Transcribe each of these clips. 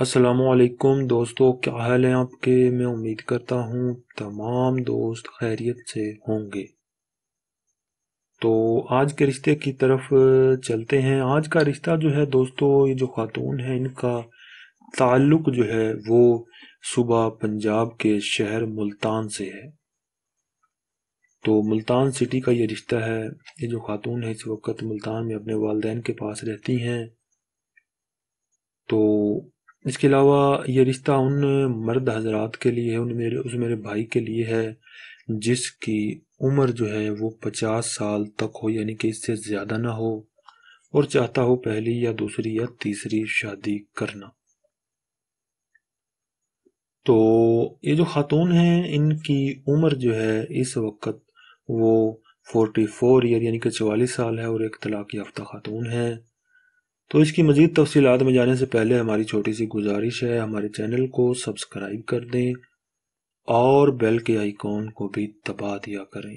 असलकुम दोस्तों क्या हाल है आपके मैं उम्मीद करता हूँ तमाम दोस्त खैरियत से होंगे तो आज के रिश्ते की तरफ चलते हैं आज का रिश्ता जो है दोस्तों ये जो खातून है इनका ताल्लुक जो है वो सुबह पंजाब के शहर मुल्तान से है तो मुल्तान सिटी का ये रिश्ता है ये जो खातून है इस वक्त मुल्तान में अपने वालदेन के पास रहती हैं तो इसके अलावा ये रिश्ता उन मर्द हजरात के लिए है उन मेरे उस मेरे भाई के लिए है जिसकी उम्र जो है वो पचास साल तक हो यानी कि इससे ज़्यादा ना हो और चाहता हो पहली या दूसरी या तीसरी शादी करना तो ये जो खातून हैं इनकी उम्र जो है इस वक्त वो फोर्टी फोर ईयर यानी कि चवालीस साल है और एक तलाक याफ्ता खातून है तो इसकी मज़ीद तफसीत में जाने से पहले हमारी छोटी सी गुजारिश है हमारे चैनल को सब्सक्राइब कर दें और बेल के आइकॉन को भी दबा दिया करें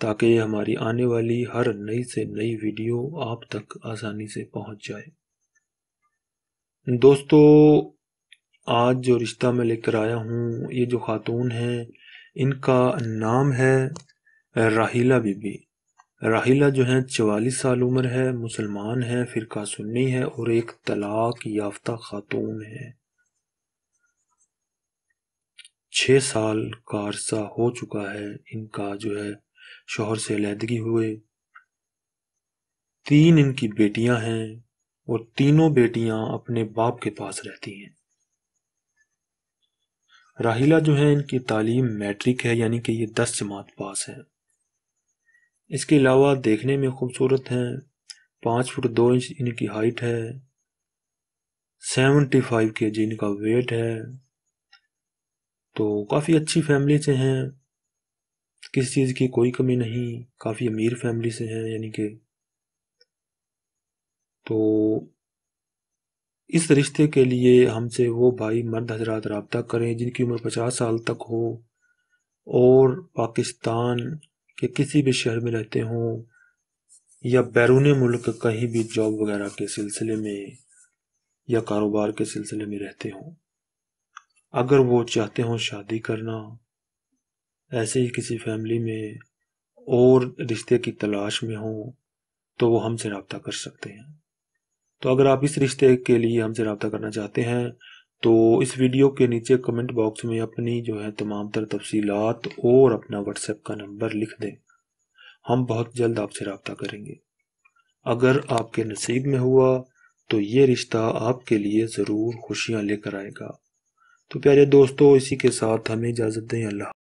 ताकि हमारी आने वाली हर नई से नई वीडियो आप तक आसानी से पहुंच जाए दोस्तों आज जो रिश्ता मैं लेकर आया हूँ ये जो खातून हैं इनका नाम है राहिला बीबी राहिला जो है चवालीस साल उम्र है मुसलमान है फ़िरका सुन्नी है और एक तलाक याफ्ता खातून है छः साल का अरसा हो चुका है इनका जो है शोहर से अलीहदगी हुए तीन इनकी बेटियां हैं और तीनों बेटियां अपने बाप के पास रहती हैं राहिला जो है इनकी तालीम मैट्रिक है यानी कि ये दस जमात पास है इसके अलावा देखने में खूबसूरत हैं पाँच फुट दो इंच इनकी हाइट है सेवेंटी फाइव के जी इनका वेट है तो काफ़ी अच्छी फैमिली से हैं किसी चीज़ की कोई कमी नहीं काफ़ी अमीर फैमिली से हैं यानी कि तो इस रिश्ते के लिए हमसे वो भाई मर्द हजरात रबता करें जिनकी उम्र पचास साल तक हो और पाकिस्तान कि किसी भी शहर में रहते हों या बैरून मुल्क कहीं भी जॉब वगैरह के सिलसिले में या कारोबार के सिलसिले में रहते हों अगर वो चाहते हों शादी करना ऐसे ही किसी फैमिली में और रिश्ते की तलाश में हों तो वो हमसे रबता कर सकते हैं तो अगर आप इस रिश्ते के लिए हमसे रबता करना चाहते हैं तो इस वीडियो के नीचे कमेंट बॉक्स में अपनी जो है तमाम तर तफसीलात और अपना व्हाट्सएप का नंबर लिख दें हम बहुत जल्द आपसे रबता करेंगे अगर आपके नसीब में हुआ तो ये रिश्ता आपके लिए ज़रूर खुशियाँ लेकर आएगा तो प्यारे दोस्तों इसी के साथ हमें इजाज़त दें अल्लाह